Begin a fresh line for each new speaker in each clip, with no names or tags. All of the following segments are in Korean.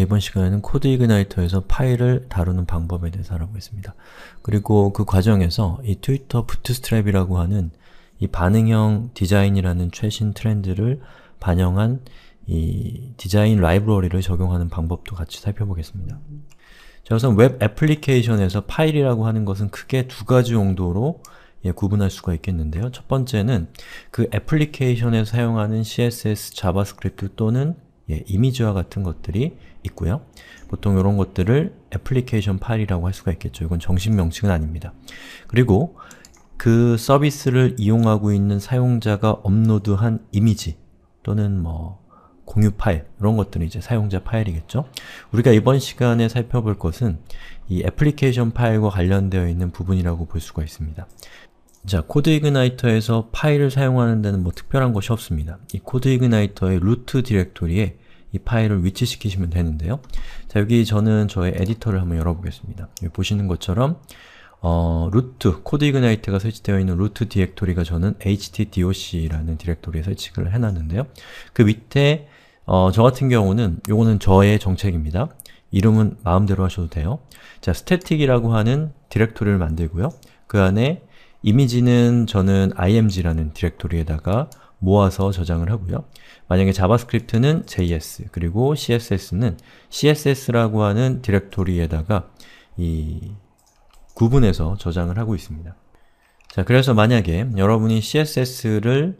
이번 시간에는 코드 이그나이터에서 파일을 다루는 방법에 대해서 알아보겠습니다. 그리고 그 과정에서 이 트위터 부트스트랩이라고 하는 이 반응형 디자인이라는 최신 트렌드를 반영한 이 디자인 라이브러리를 적용하는 방법도 같이 살펴보겠습니다. 자 우선 웹 애플리케이션에서 파일이라고 하는 것은 크게 두 가지 용도로 예, 구분할 수가 있겠는데요. 첫 번째는 그 애플리케이션에서 사용하는 CSS, 자바스크립트 또는 예, 이미지와 같은 것들이 있고요. 보통 이런 것들을 애플리케이션 파일이라고 할 수가 있겠죠. 이건 정식 명칭은 아닙니다. 그리고 그 서비스를 이용하고 있는 사용자가 업로드한 이미지 또는 뭐 공유 파일, 이런 것들은 이제 사용자 파일이겠죠? 우리가 이번 시간에 살펴볼 것은 이 애플리케이션 파일과 관련되어 있는 부분이라고 볼 수가 있습니다. 자, 코드 이그나이터에서 파일을 사용하는 데는 뭐 특별한 것이 없습니다. 이 코드 이그나이터의 루트 디렉토리에 이 파일을 위치시키시면 되는데요. 자, 여기 저는 저의 에디터를 한번 열어보겠습니다. 여기 보시는 것처럼 어, 루트, 코드 이그나이트가 설치되어 있는 루트 디렉토리가 저는 htdoc라는 디렉토리에 설치를 해놨는데요. 그 밑에 어, 저 같은 경우는 요거는 저의 정책입니다. 이름은 마음대로 하셔도 돼요. 자, 스태틱이라고 하는 디렉토리를 만들고요. 그 안에 이미지는 저는 img라는 디렉토리에다가 모아서 저장을 하고요. 만약에 자바스크립트는 js, 그리고 css는 css라고 하는 디렉토리에다가 이 구분해서 저장을 하고 있습니다. 자, 그래서 만약에 여러분이 css를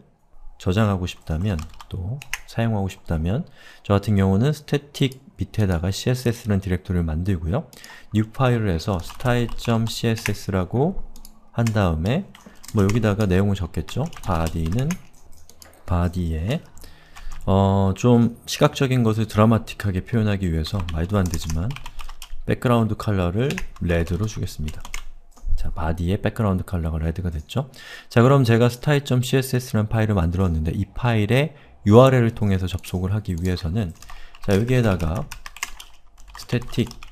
저장하고 싶다면 또 사용하고 싶다면 저 같은 경우는 static 밑에다가 css라는 디렉토리를 만들고요. new 파일을 해서 style.css라고 한 다음에 뭐 여기다가 내용을 적겠죠? 바디는 바디에 어, 좀 시각적인 것을 드라마틱하게 표현하기 위해서 말도 안 되지만 백그라운드 컬러를 레드로 주겠습니다. 자, 바디의 백그라운드 컬러가 레드가 됐죠? 자, 그럼 제가 style.css라는 파일을 만들었는데 이 파일에 URL을 통해서 접속을 하기 위해서는 자, 여기에다가 static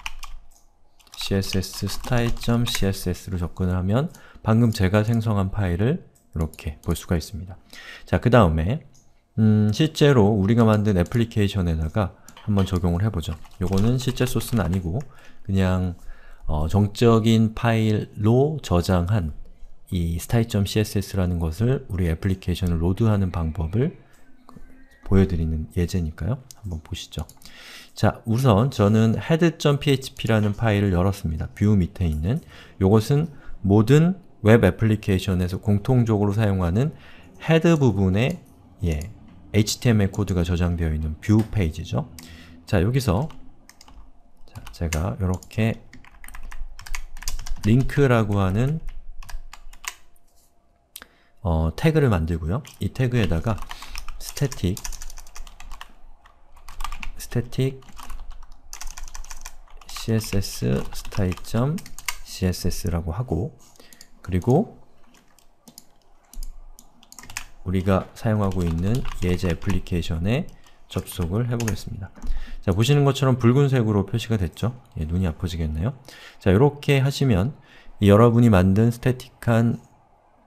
css style.css로 접근을 하면 방금 제가 생성한 파일을 이렇게 볼 수가 있습니다. 자, 그 다음에 음, 실제로 우리가 만든 애플리케이션에다가 한번 적용을 해보죠. 요거는 실제 소스는 아니고 그냥 어, 정적인 파일로 저장한 이 style.css라는 것을 우리 애플리케이션을 로드하는 방법을 보여드리는 예제니까요. 한번 보시죠. 자, 우선 저는 head.php라는 파일을 열었습니다. 뷰 밑에 있는 요것은 모든 웹 애플리케이션에서 공통적으로 사용하는 헤드 부분에 예, HTML 코드가 저장되어 있는 뷰 페이지죠. 자, 여기서 자, 제가 이렇게 링크라고 하는 어, 태그를 만들고요. 이 태그에다가 static static css style. css라고 하고 그리고 우리가 사용하고 있는 예제 애플리케이션에 접속을 해보겠습니다. 자, 보시는 것처럼 붉은색으로 표시가 됐죠? 예, 눈이 아파지겠네요. 자, 이렇게 하시면 여러분이 만든 스태틱한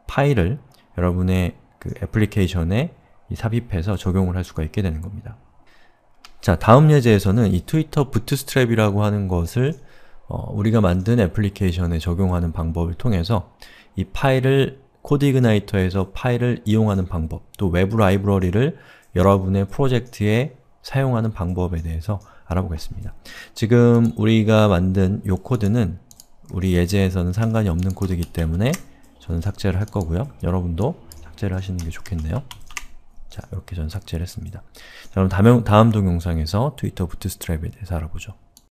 파일을 여러분의 그 애플리케이션에 삽입해서 적용을 할 수가 있게 되는 겁니다. 자, 다음 예제에서는 이 트위터 부트스트랩이라고 하는 것을 어, 우리가 만든 애플리케이션에 적용하는 방법을 통해서 이 파일을 코드 이그나이터에서 파일을 이용하는 방법, 또 외부 라이브러리를 여러분의 프로젝트에 사용하는 방법에 대해서 알아보겠습니다. 지금 우리가 만든 이 코드는 우리 예제에서는 상관이 없는 코드이기 때문에 저는 삭제를 할 거고요. 여러분도 삭제를 하시는 게 좋겠네요. 자, 이렇게 전 삭제를 했습니다. 자, 그럼 다음, 다음 동영상에서 트위터 부트스트랩에 대해서 알아보죠.